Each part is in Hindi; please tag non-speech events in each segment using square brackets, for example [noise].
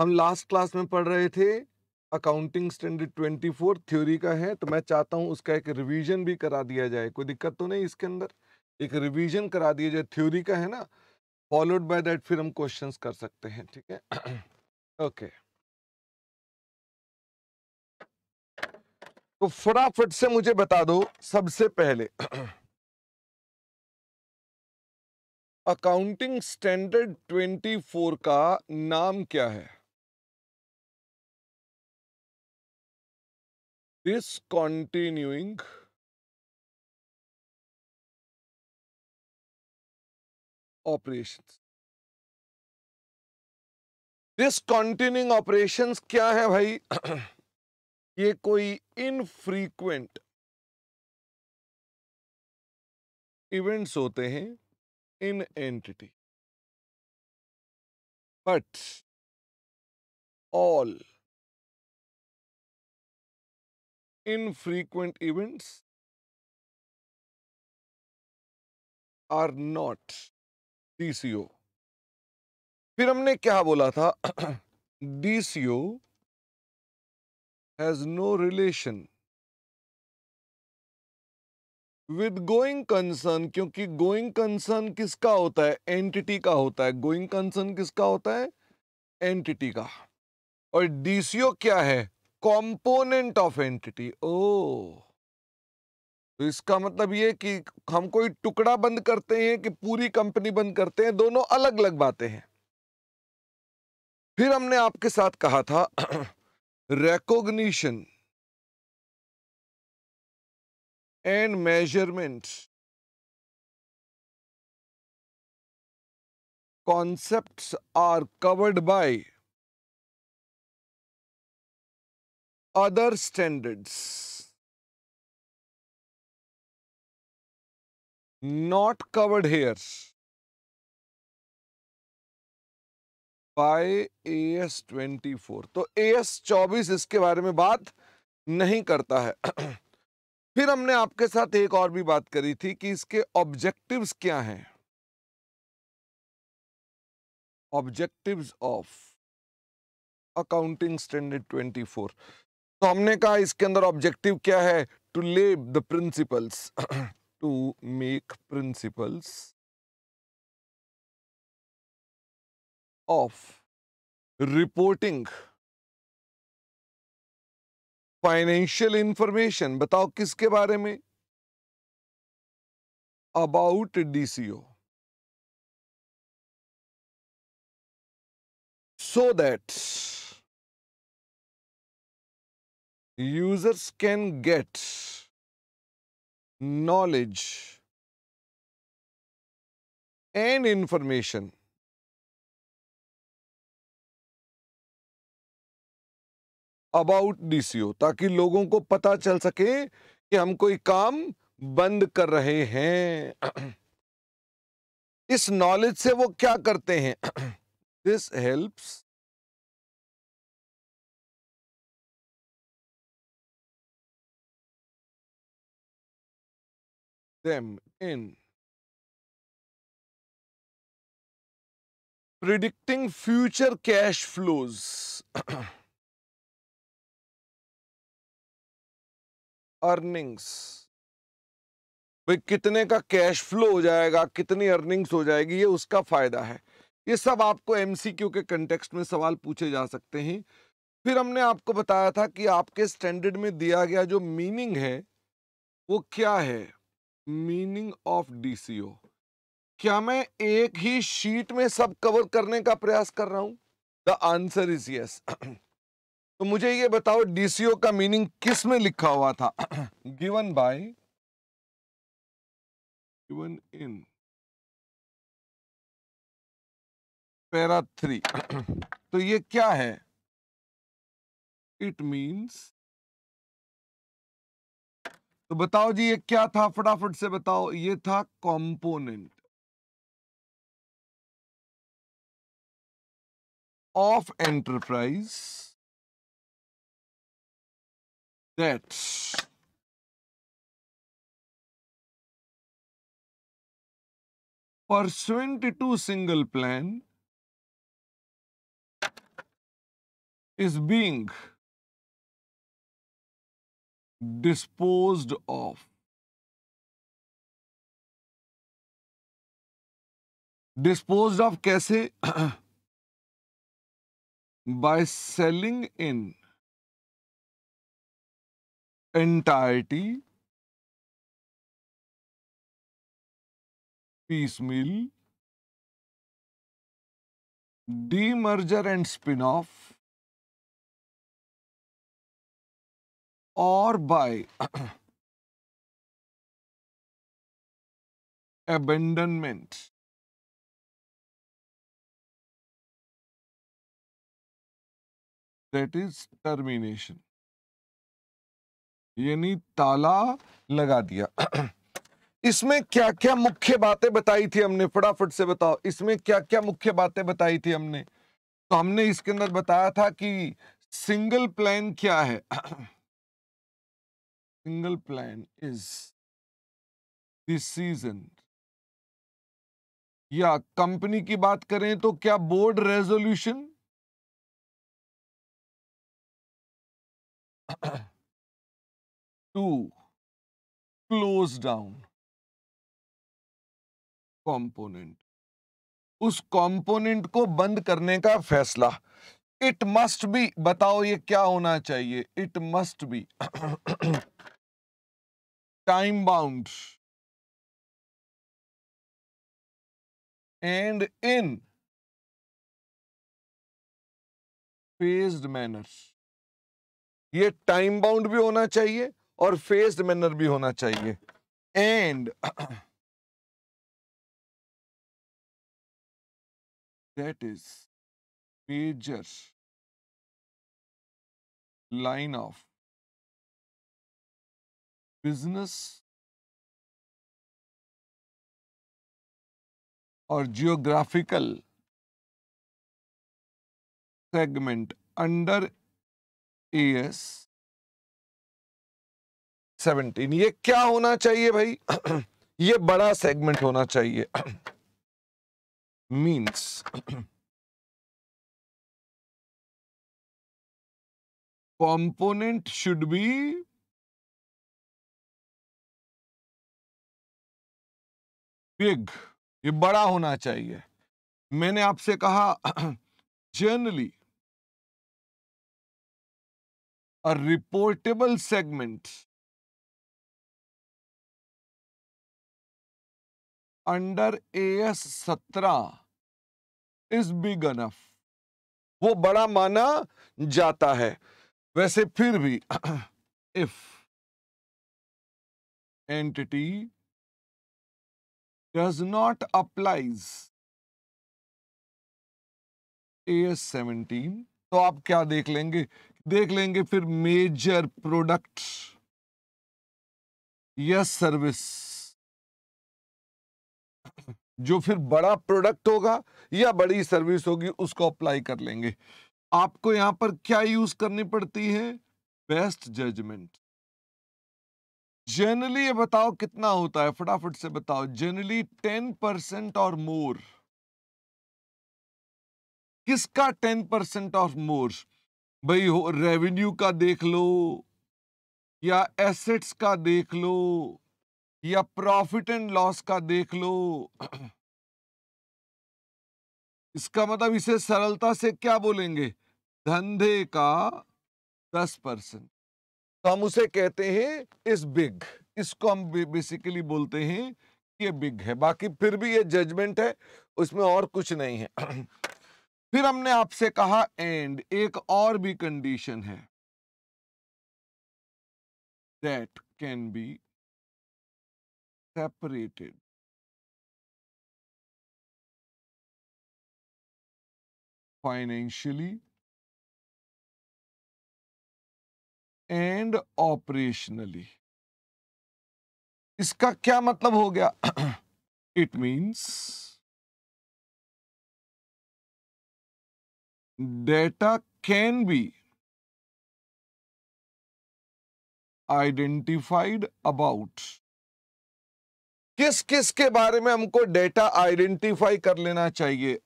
हम लास्ट क्लास में पढ़ रहे थे अकाउंटिंग स्टैंडर्ड 24 थ्योरी का है तो मैं चाहता हूँ उसका एक रिवीजन भी करा दिया जाए कोई दिक्कत तो नहीं इसके अंदर एक रिवीजन करा दिया जाए थ्योरी का है ना फॉलोड बाय दैट फिर हम क्वेश्चंस कर सकते हैं ठीक है ओके [clears throat] तो फटाफट से मुझे बता दो सबसे पहले अकाउंटिंग स्टैंडर्ड 24 का नाम क्या है discontinuing ऑपरेशंस डिसकॉन्टिन्यूइंग ऑपरेशंस क्या है भाई ये कोई इनफ्रीक्वेंट इवेंट्स होते हैं in entity but all infrequent events are not DCO फिर हमने क्या बोला था DCO has no relation with going concern क्योंकि गोइंग कंसर्न किसका होता है एंटिटी का होता है गोइंग कंसर्न किसका होता है एंटिटी का और डीसीओ क्या है कॉम्पोनेंट ऑफ एंटिटी ओ तो इसका मतलब ये कि हम कोई टुकड़ा बंद करते हैं कि पूरी कंपनी बंद करते हैं दोनों अलग अलग बातें हैं फिर हमने आपके साथ कहा था recognition and measurement concept are covered by other standards not covered here by AS 24 तो AS 24 इसके बारे में बात नहीं करता है [clears throat] फिर हमने आपके साथ एक और भी बात करी थी कि इसके ऑब्जेक्टिव्स क्या हैं ऑब्जेक्टिव्स ऑफ अकाउंटिंग स्टैंडर्ड 24 तो हमने कहा इसके अंदर ऑब्जेक्टिव क्या है to lay the principles to make principles of reporting financial information बताओ किसके बारे में about DCO so that users can get knowledge and information about DCO ताकि लोगों को पता चल सके कि हम कोई काम बंद कर रहे हैं इस नॉलेज से वो क्या करते हैं this [clears throat] helps them in predicting future cash flows, [clears throat] earnings. भाई कितने का कैश फ्लो हो जाएगा कितनी अर्निंग्स हो जाएगी ये उसका फायदा है ये सब आपको एमसीक्यू के कंटेक्स्ट में सवाल पूछे जा सकते हैं फिर हमने आपको बताया था कि आपके स्टैंडर्ड में दिया गया जो मीनिंग है वो क्या है मीनिंग ऑफ डीसीओ क्या मैं एक ही शीट में सब कवर करने का प्रयास कर रहा हूं द आंसर इज यस तो मुझे ये बताओ डीसीओ का मीनिंग किस में लिखा हुआ था given by given in para three [clears throat] तो ये क्या है इट मीन्स तो बताओ जी ये क्या था फटाफट से बताओ ये था component of enterprise that pursuant to single plan is being disposed of. Disposed of कैसे? [clears throat] By selling in entirety, piecemeal, demerger and spin-off, or by abandonment. That is termination. यानी ताला लगा दिया इसमें क्या क्या मुख्य बातें बताई थी हमने फटाफट से बताओ इसमें क्या क्या मुख्य बातें बताई थी हमने तो हमने इसके अंदर बताया था कि सिंगल प्लान क्या है single plan is this season या कंपनी की बात करें तो क्या board resolution to close down component उस कंपोनेंट को बंद करने का फैसला इट मस्ट बी बताओ ये क्या होना चाहिए it must be time bound and in phased manner ये टाइम बाउंड भी होना चाहिए और फेज्ड मैनर भी होना चाहिए and that is major line of business or geographical segment under AS 17 ये क्या होना चाहिए भाई ये बड़ा सेगमेंट होना चाहिए means component should be big ये बड़ा होना चाहिए मैंने आपसे कहा generally reportable segment under A S सत्रह इज big enough. वो बड़ा माना जाता है वैसे फिर भी if [clears throat] entity does not applies S seventeen तो आप क्या देख लेंगे देख लेंगे फिर मेजर प्रोडक्ट या सर्विस जो फिर बड़ा प्रोडक्ट होगा या बड़ी सर्विस होगी उसको अप्लाई कर लेंगे आपको यहां पर क्या यूज करनी पड़ती है बेस्ट जजमेंट जनरली ये बताओ कितना होता है फटाफट से बताओ जनरली टेन परसेंट और मोर किसका टेन परसेंट और मोर भाई हो रेवेन्यू का देख लो या एसेट्स का देख लो या प्रॉफिट एंड लॉस का देख लो इसका मतलब इसे सरलता से क्या बोलेंगे धंधे का दस परसेंट तो हम उसे कहते हैं इस बिग इसको हम बेसिकली बोलते हैं ये बिग है बाकी फिर भी ये जजमेंट है उसमें और कुछ नहीं है [clears throat] फिर हमने आपसे कहा एंड एक और भी कंडीशन है that can be separated financially and operationally इसका क्या मतलब हो गया it means data can be identified about किस किस के बारे में हमको डेटा आइडेंटिफाई कर लेना चाहिए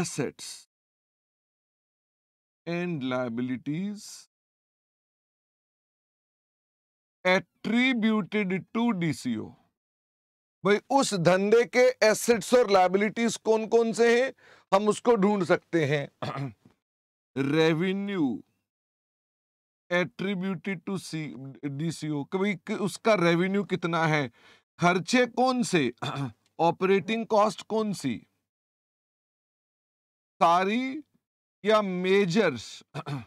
assets and liabilities attributed to DCO भाई उस धंधे के एसेट्स और लाइबिलिटीज कौन कौन से हैं हम उसको ढूंढ सकते हैं revenue attributed to C DCO कभी उसका रेवेन्यू कितना है खर्चे कौन से ऑपरेटिंग [clears throat] कॉस्ट कौन सी सारी या मेजर्स [clears throat]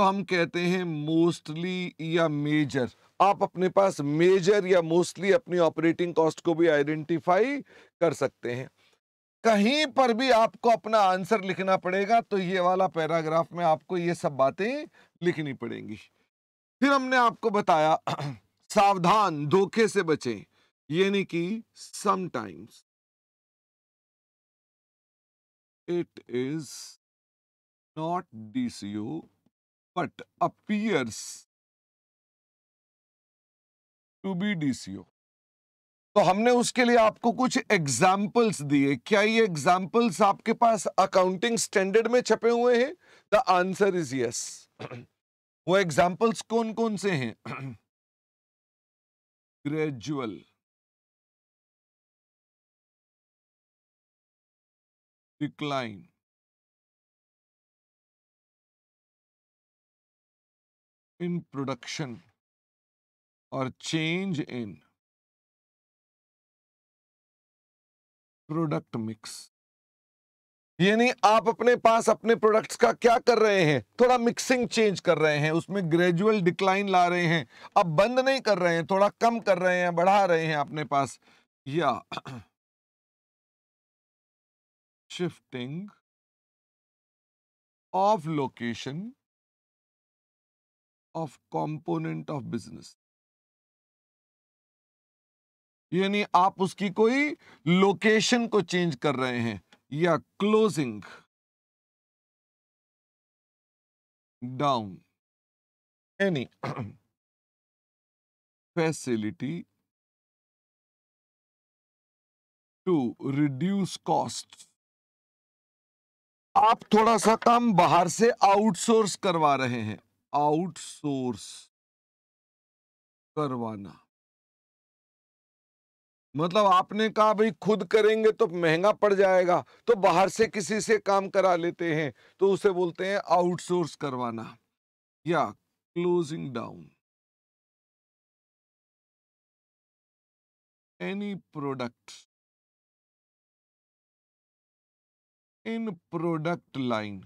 तो हम कहते हैं मोस्टली या मेजर आप अपने पास मेजर या मोस्टली अपनी ऑपरेटिंग कॉस्ट को भी आइडेंटिफाई कर सकते हैं कहीं पर भी आपको अपना आंसर लिखना पड़ेगा तो ये वाला पैराग्राफ में आपको ये सब बातें लिखनी पड़ेंगी फिर हमने आपको बताया [clears throat] सावधान धोखे से बचें यानी कि sometimes it is not DCO but appears to be DCO. तो हमने उसके लिए आपको कुछ एग्जाम्पल्स दिए क्या ये एग्जाम्पल्स आपके पास अकाउंटिंग स्टैंडर्ड में छपे हुए हैं द आंसर इज यस वो एग्जाम्पल्स कौन कौन से हैं ग्रेजुअल [clears throat] डिक्लाइन इन प्रोडक्शन और चेंज इन प्रोडक्ट मिक्स यानी आप अपने पास अपने प्रोडक्ट्स का क्या कर रहे हैं थोड़ा मिक्सिंग चेंज कर रहे हैं उसमें ग्रेजुअल डिक्लाइन ला रहे हैं अब बंद नहीं कर रहे हैं थोड़ा कम कर रहे हैं बढ़ा रहे हैं अपने पास या shifting of location of component of business यानी आप उसकी कोई लोकेशन को चेंज कर रहे हैं या closing down any facility to reduce cost आप थोड़ा सा काम बाहर से आउटसोर्स करवा रहे हैं आउटसोर्स करवाना मतलब आपने कहा भाई खुद करेंगे तो महंगा पड़ जाएगा तो बाहर से किसी से काम करा लेते हैं तो उसे बोलते हैं आउटसोर्स करवाना या closing down any product in product line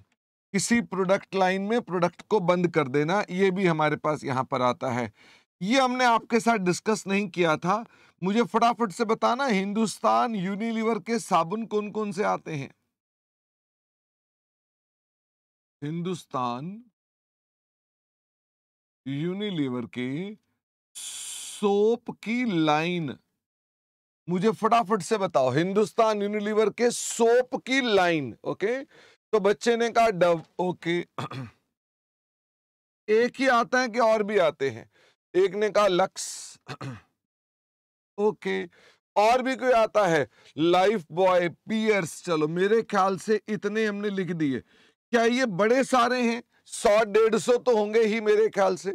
किसी प्रोडक्ट लाइन में प्रोडक्ट को बंद कर देना ये भी हमारे पास यहाँ पर आता है ये हमने आपके साथ डिस्कस नहीं किया था मुझे फटाफट से बताना हिंदुस्तान यूनिलीवर के साबुन कौन कौन से आते हैं हिंदुस्तान यूनिलीवर के सोप की लाइन मुझे फटाफट से बताओ हिंदुस्तान यूनिलीवर के सोप की लाइन ओके okay? तो बच्चे ने कहा डव ओके [clears throat] एक ही आता है कि और भी आते हैं एक ने कहा लक्स [clears throat] ओके और भी कोई आता है लाइफ बॉय पियर्स चलो मेरे ख्याल से इतने हमने लिख दिए क्या ये बड़े सारे हैं सौ डेढ़ सौ तो होंगे ही मेरे ख्याल से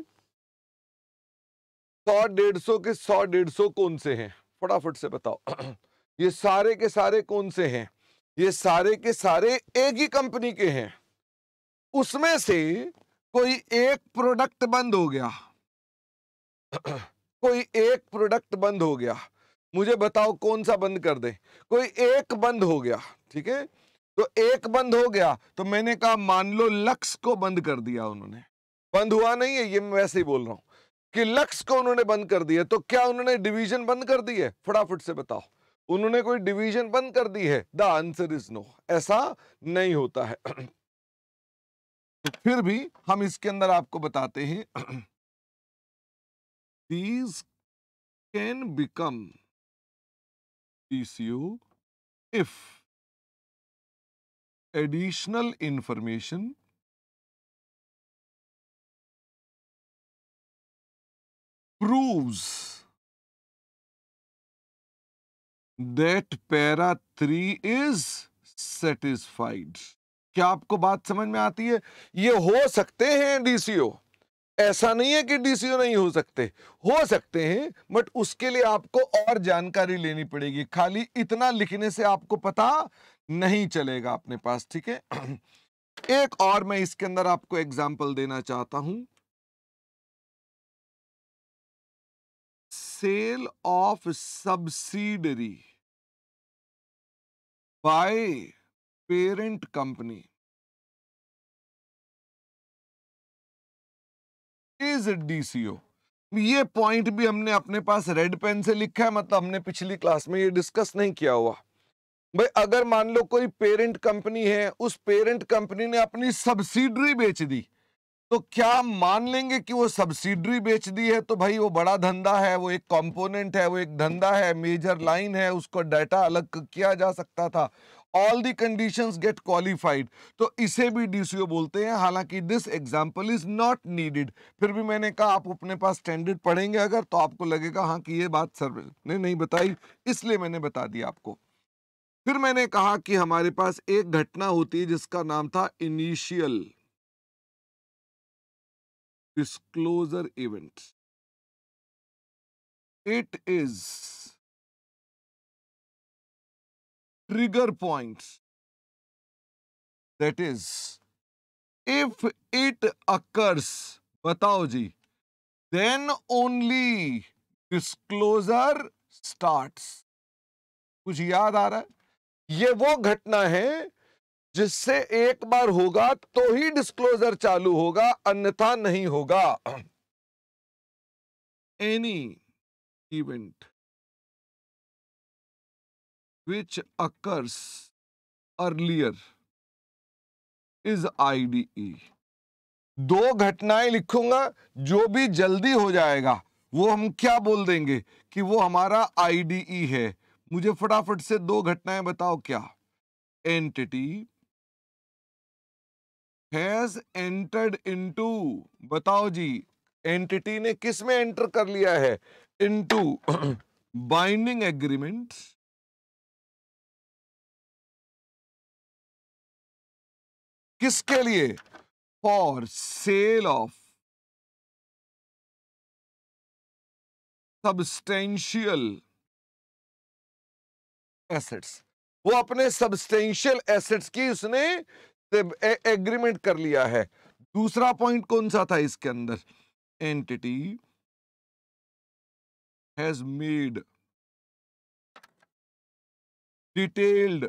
सौ डेढ़ सौ के सौ डेढ़ सौ कौन से हैं फटाफट से बताओ [clears throat] ये सारे के सारे कौन से हैं ये सारे के सारे एक ही कंपनी के हैं उसमें से कोई एक प्रोडक्ट बंद हो गया [clears throat] कोई एक प्रोडक्ट बंद हो गया मुझे बताओ कौन सा बंद कर दे कोई एक बंद हो गया ठीक है तो एक बंद हो गया तो मैंने कहा मान लो लक्स को बंद कर दिया उन्होंने बंद हुआ नहीं है ये मैं वैसे ही बोल रहा हूं कि लक्स को उन्होंने बंद कर दिया तो क्या उन्होंने डिवीजन बंद कर दी है फटाफट से बताओ उन्होंने कोई डिवीजन बंद कर दी है द आंसर इज नो ऐसा नहीं होता है तो फिर भी हम इसके अंदर आपको बताते हैं become can see you if additional information proves that para three is satisfied क्या आपको बात समझ में आती है ये हो सकते हैं डीसीओ ऐसा नहीं है कि डीसीओ नहीं हो सकते हो सकते हैं बट उसके लिए आपको और जानकारी लेनी पड़ेगी खाली इतना लिखने से आपको पता नहीं चलेगा अपने पास ठीक है [clears throat] एक और मैं इसके अंदर आपको एग्जाम्पल देना चाहता हूं sale of subsidiary by parent company is DCO ये पॉइंट भी हमने अपने पास रेड पेन से लिखा है मतलब हमने पिछली क्लास में ये डिस्कस नहीं किया हुआ भाई अगर मान लो कोई पेरेंट कंपनी है उस पेरेंट कंपनी ने अपनी सब्सिडरी बेच दी तो क्या मान लेंगे कि वो सब्सिडरी बेच दी है तो भाई वो बड़ा धंधा है वो एक कंपोनेंट है वो एक धंधा है मेजर लाइन है उसको डाटा अलग किया जा सकता था all the conditions get qualified तो इसे भी डीसीओ बोलते हैं हालांकि this example is not needed फिर भी मैंने कहा आप अपने पास स्टैंडर्ड पढ़ेंगे अगर तो आपको लगेगा हाँ कि ये बात सर ने नहीं बताई इसलिए मैंने बता दिया आपको फिर मैंने कहा कि हमारे पास एक घटना होती है जिसका नाम था initial disclosure event. It is trigger points. That is, if it occurs, बताओ जी, then only disclosure starts. कुछ याद आ रहा है? ये वो घटना है जिससे एक बार होगा तो ही डिस्क्लोजर चालू होगा अन्यथा नहीं होगा any event which occurs earlier is IDE दो घटनाएं लिखूंगा जो भी जल्दी हो जाएगा वो हम क्या बोल देंगे कि वो हमारा आईडीई e है मुझे फटाफट से दो घटनाएं बताओ क्या एंटिटी हैज एंटर्ड इनटू बताओ जी एंटिटी ने किस में एंटर कर लिया है इनटू बाइंडिंग एग्रीमेंट किसके लिए for sale of substantial assets वो अपने सबस्टेंशियल एसेट्स की उसने एग्रीमेंट कर लिया है दूसरा पॉइंट कौन सा था इसके अंदर entity has made detailed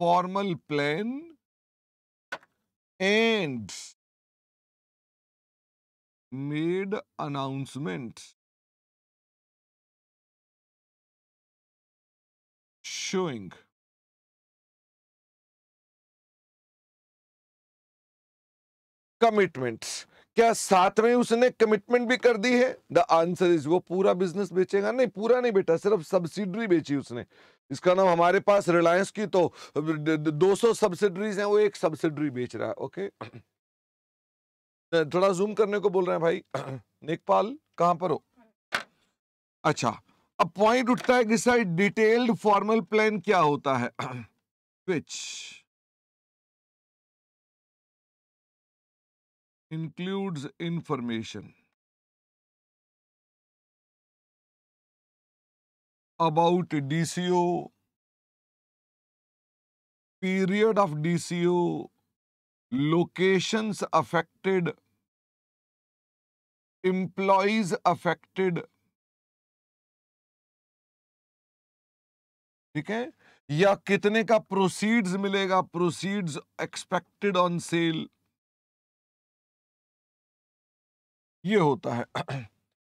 formal plan and made announcements chewing commitments क्या साथ में उसने कमिटमेंट भी कर दी है द आंसर इज वो पूरा बिजनेस बेचेगा नहीं पूरा नहीं बेटा सिर्फ सब्सिडरी बेची उसने इसका नाम हमारे पास रिलायंस की तो 200 सौ सब्सिडरीज हैं वो एक सब्सिडरी बेच रहा है ओके थोड़ा जूम करने को बोल रहे हैं भाई [clears throat] नेकपाल कहां पर हो हाँ। अच्छा अब पॉइंट उठता है कि सर डिटेल्ड फॉर्मल प्लान क्या होता है which includes information about DCO period of DCO locations affected employees affected ठीक है या कितने का प्रोसीड्स मिलेगा प्रोसीड्स एक्सपेक्टेड ऑन सेल ये होता है [clears throat]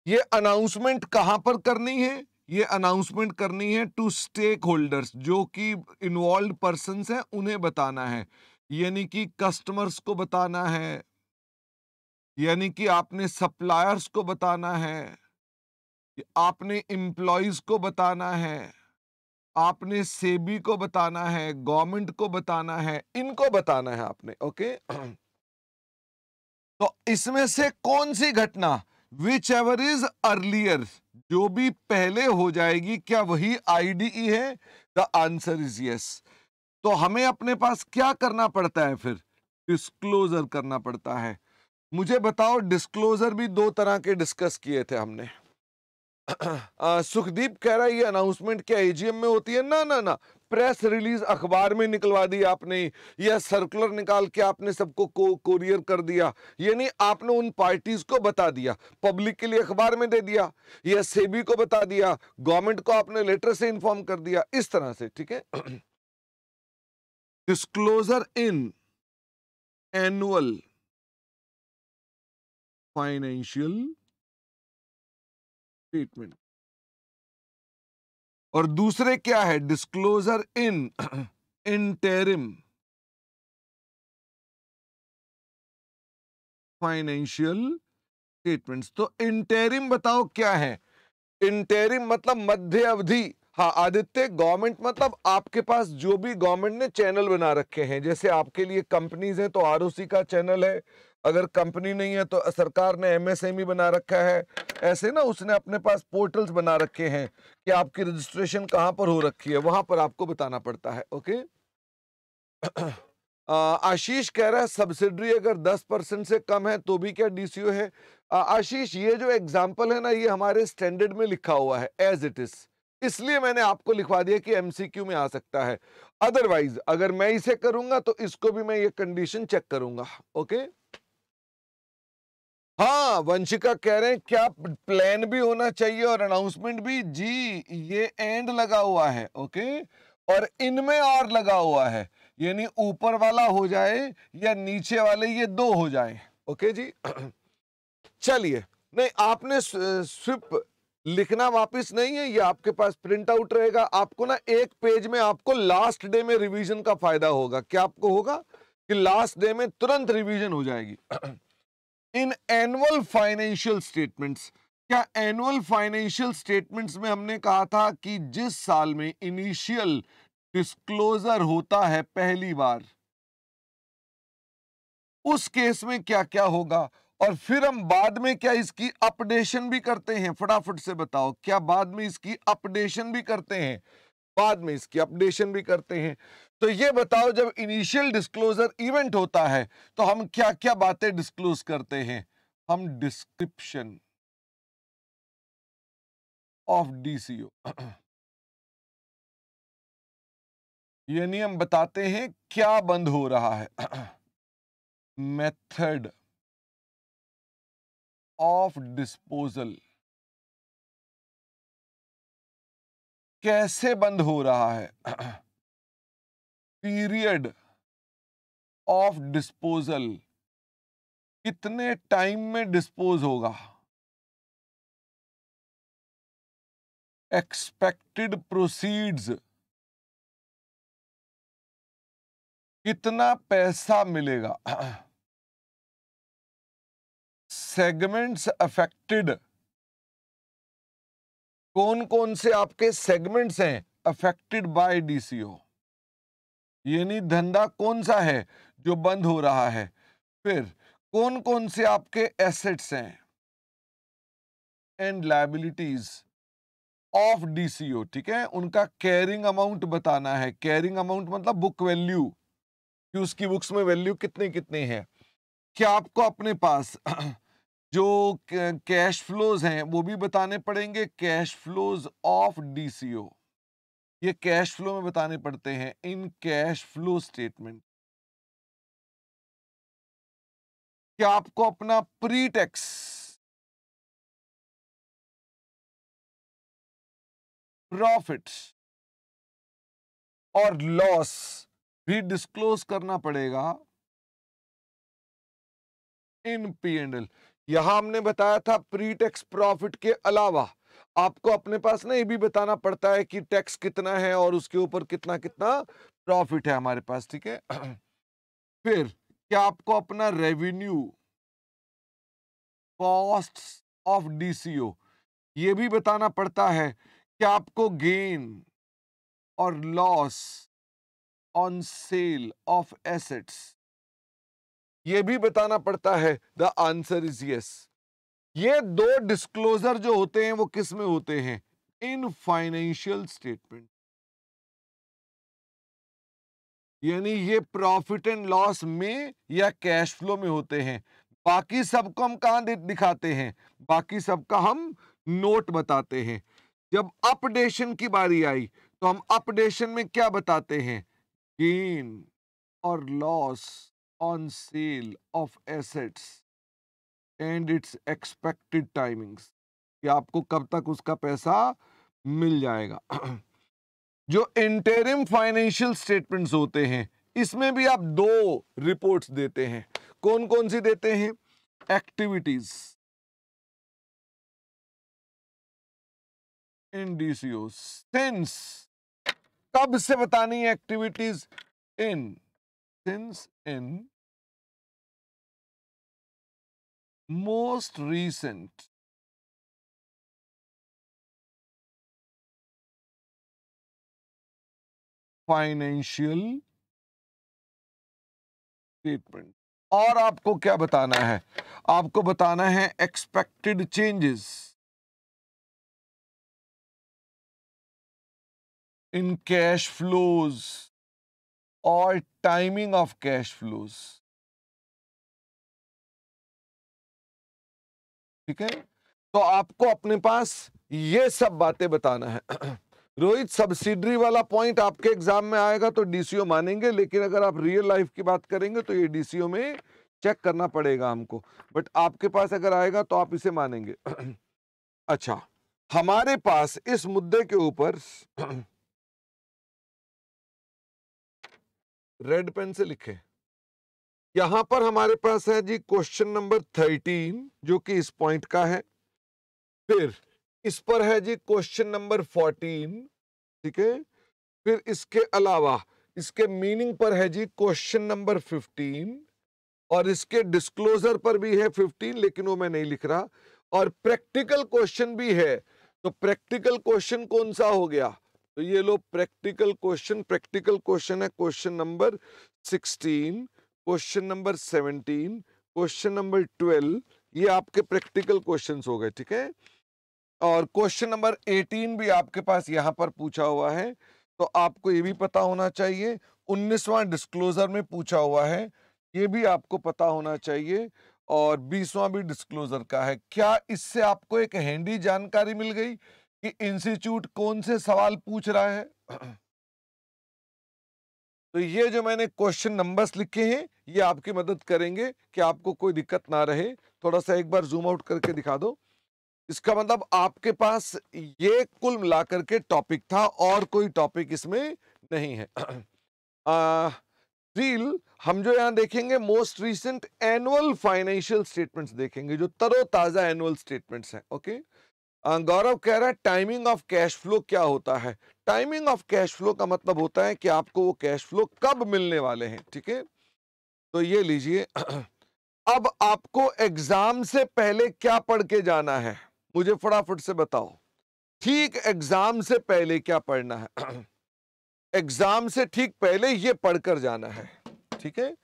ये अनाउंसमेंट कहां पर करनी है ये अनाउंसमेंट करनी है टू स्टेक होल्डर्स जो कि इन्वॉल्व पर्सन हैं उन्हें बताना है यानी कि कस्टमर्स को बताना है यानी कि आपने सप्लायर्स को बताना है आपने एम्प्लॉयज को बताना है आपने सेबी को बताना है गवर्नमेंट को बताना है इनको बताना है आपने ओके तो इसमें से कौन सी घटना विच एवर इज अर्लियर जो भी पहले हो जाएगी क्या वही आईडी e है द आंसर इज यस तो हमें अपने पास क्या करना पड़ता है फिर डिस्क्लोजर करना पड़ता है मुझे बताओ डिस्क्लोजर भी दो तरह के डिस्कस किए थे हमने सुखदीप कह रहा है ये अनाउंसमेंट क्या एजीएम में होती है ना ना ना प्रेस रिलीज अखबार में निकलवा दी आपने या सर्कुलर निकाल के आपने सबको को, कोरियर कर दिया यानी आपने उन पार्टीज को बता दिया पब्लिक के लिए अखबार में दे दिया या सेबी को बता दिया गवर्नमेंट को आपने लेटर से इन्फॉर्म कर दिया इस तरह से ठीक है disclosure in annual financial statement और दूसरे क्या है disclosure in interim financial statements तो इंटेरिम बताओ क्या है इंटेरिम मतलब मध्य अवधि हाँ आदित्य गवर्नमेंट मतलब आपके पास जो भी गवर्नमेंट ने चैनल बना रखे हैं जैसे आपके लिए कंपनीज हैं तो आर का चैनल है अगर कंपनी नहीं है तो सरकार ने एमएसएमई e बना रखा है ऐसे ना उसने अपने पास पोर्टल्स बना रखे हैं कि आपकी रजिस्ट्रेशन कहाँ पर हो रखी है वहाँ पर आपको बताना पड़ता है ओके [clears throat] आशीष कह रहा है सब्सिडरी अगर 10 परसेंट से कम है तो भी क्या डीसीओ है आशीष ये जो एग्जाम्पल है ना ये हमारे स्टैंडर्ड में लिखा हुआ है एज इट इज़ इसलिए मैंने आपको लिखवा दिया कि एमसीक्यू में आ सकता है अदरवाइज अगर मैं इसे करूंगा तो इसको भी मैं ये कंडीशन चेक करूंगा ओके okay? हाँ वंशिका कह रहे हैं क्या प्लान भी होना चाहिए और अनाउंसमेंट भी जी ये एंड लगा हुआ है ओके और इनमें और लगा हुआ है यानी ऊपर वाला हो जाए या नीचे वाले ये दो हो जाए ओके जी [clears throat] चलिए नहीं आपने स्विप लिखना वापस नहीं है ये आपके पास प्रिंट आउट रहेगा आपको ना एक पेज में आपको लास्ट डे में रिवीजन का फायदा होगा क्या आपको होगा कि लास्ट डे में तुरंत रिवीजन हो जाएगी [clears throat] इन एनुअल फाइनेंशियल स्टेटमेंट्स क्या एनुअल फाइनेंशियल स्टेटमेंट्स में हमने कहा था कि जिस साल में इनिशियल डिस्क्लोजर होता है पहली बार उस केस में क्या क्या होगा और फिर हम बाद में क्या इसकी अपडेशन भी करते हैं फटाफट से बताओ क्या बाद में इसकी अपडेशन भी करते हैं बाद में इसकी अपडेशन भी करते हैं तो ये बताओ जब इनिशियल डिस्क्लोजर इवेंट होता है तो हम क्या क्या बातें डिस्क्लोज करते हैं हम डिस्क्रिप्शन ऑफ डीसीओ ये नियम बताते हैं क्या बंद हो रहा है मेथड ऑफ डिस्पोजल कैसे बंद हो रहा है [clears throat] पीरियड ऑफ डिस्पोजल कितने टाइम में डिस्पोज होगा एक्सपेक्टेड प्रोसीड्स कितना पैसा मिलेगा [clears throat] सेगमेंट्स अफेक्टेड कौन कौन से आपके सेगमेंट्स हैं अफेक्टेड बाय डीसीओ यानी धंधा कौन सा है जो बंद हो रहा है फिर कौन कौन से आपके एसेट्स हैं एंड लाइबिलिटीज ऑफ डीसीओ ठीक है उनका कैरिंग अमाउंट बताना है कैरिंग अमाउंट मतलब बुक वैल्यू कि उसकी बुक्स में वैल्यू कितने कितने है क्या आपको अपने पास जो कैश फ्लोज हैं वो भी बताने पड़ेंगे कैश फ्लोज ऑफ डीसीओ ये कैश फ्लो में बताने पड़ते हैं इन कैश फ्लो स्टेटमेंट क्या आपको अपना प्री टैक्स प्रॉफिट और लॉस भी डिस्क्लोज करना पड़ेगा इन पी एंड एल यहां हमने बताया था प्री टैक्स प्रॉफिट के अलावा आपको अपने पास ना ये भी बताना पड़ता है कि टैक्स कितना है और उसके ऊपर कितना कितना प्रॉफिट है हमारे पास ठीक है [clears throat] फिर क्या आपको अपना रेवेन्यू कॉस्ट ऑफ डीसीओ ये भी बताना पड़ता है क्या आपको गेन और loss on sale of assets ये भी बताना पड़ता है द आंसर इज यस ये दो डिस्क्लोजर जो होते हैं वो किस में होते हैं इन फाइनेंशियल स्टेटमेंट यानी ये प्रॉफिट एंड लॉस में या कैश फ्लो में होते हैं बाकी सबको हम कहा दिखाते हैं बाकी सबका हम नोट बताते हैं जब अपडेशन की बारी आई तो हम अपडेशन में क्या बताते हैं गेन और loss on sale of assets and its expected timings कि आपको कब तक उसका पैसा मिल जाएगा [clears throat] जो इंटेरिम फाइनेंशियल स्टेटमेंट्स होते हैं इसमें भी आप दो रिपोर्ट्स देते हैं कौन कौन सी देते हैं एक्टिविटीज इन डीसीओ सिंस कब से बतानी है activities in since in most recent financial statement और आपको क्या बताना है आपको बताना है expected changes in cash flows और टाइमिंग ऑफ कैश फ्लोज ठीक है तो आपको अपने पास ये सब बातें बताना है [clears throat] रोहित सब्सिडरी वाला पॉइंट आपके एग्जाम में आएगा तो डीसीओ मानेंगे लेकिन अगर आप रियल लाइफ की बात करेंगे तो ये डीसीओ में चेक करना पड़ेगा हमको बट आपके पास अगर आएगा तो आप इसे मानेंगे [clears throat] अच्छा हमारे पास इस मुद्दे के ऊपर [clears throat] रेड पेन से लिखे यहां पर हमारे पास है जी क्वेश्चन नंबर थर्टीन जो कि इस पॉइंट का है फिर इस पर है जी क्वेश्चन नंबर फोर्टीन ठीक है फिर इसके अलावा इसके मीनिंग पर है जी क्वेश्चन नंबर फिफ्टीन और इसके डिस्क्लोजर पर भी है फिफ्टीन लेकिन वो मैं नहीं लिख रहा और प्रैक्टिकल क्वेश्चन भी है तो प्रैक्टिकल क्वेश्चन कौन सा हो गया तो ये लो प्रैक्टिकल क्वेश्चन प्रैक्टिकल क्वेश्चन है question number sixteen question number seventeen question number twelve ये आपके प्रैक्टिकल क्वेश्चन हो गए ठीक है और क्वेश्चन नंबर एटीन भी आपके पास यहाँ पर पूछा हुआ है तो आपको ये भी पता होना चाहिए उन्नीसवां डिस्क्लोजर में पूछा हुआ है ये भी आपको पता होना चाहिए और बीसवां भी डिस्क्लोजर का है क्या इससे आपको एक हैंडी जानकारी मिल गई कि इंस्टीट्यूट कौन से सवाल पूछ रहा है [clears throat] तो ये जो मैंने क्वेश्चन नंबर्स लिखे हैं ये आपकी मदद करेंगे कि आपको कोई दिक्कत ना रहे थोड़ा सा एक बार जूम आउट करके दिखा दो इसका मतलब आपके पास ये कुल मिलाकर के टॉपिक था और कोई टॉपिक इसमें नहीं है रील [clears throat] हम जो यहाँ देखेंगे most recent annual financial statements देखेंगे जो तरोताज़ा एनुअल स्टेटमेंट्स हैं ओके okay? गौरव कह रहा है टाइमिंग ऑफ कैश फ्लो क्या होता है टाइमिंग ऑफ कैश फ्लो का मतलब होता है कि आपको वो कैश फ्लो कब मिलने वाले हैं ठीक है तो ये लीजिए [clears throat] अब आपको एग्जाम से पहले क्या पढ़ के जाना है मुझे फटाफट से बताओ ठीक एग्जाम से पहले क्या पढ़ना है एग्जाम [clears throat] से ठीक पहले ये पढ़कर जाना है ठीक है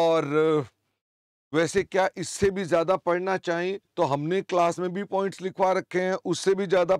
और वैसे क्या इससे भी ज़्यादा पढ़ना चाहिए तो हमने क्लास में भी पॉइंट्स लिखवा रखे हैं उससे भी ज़्यादा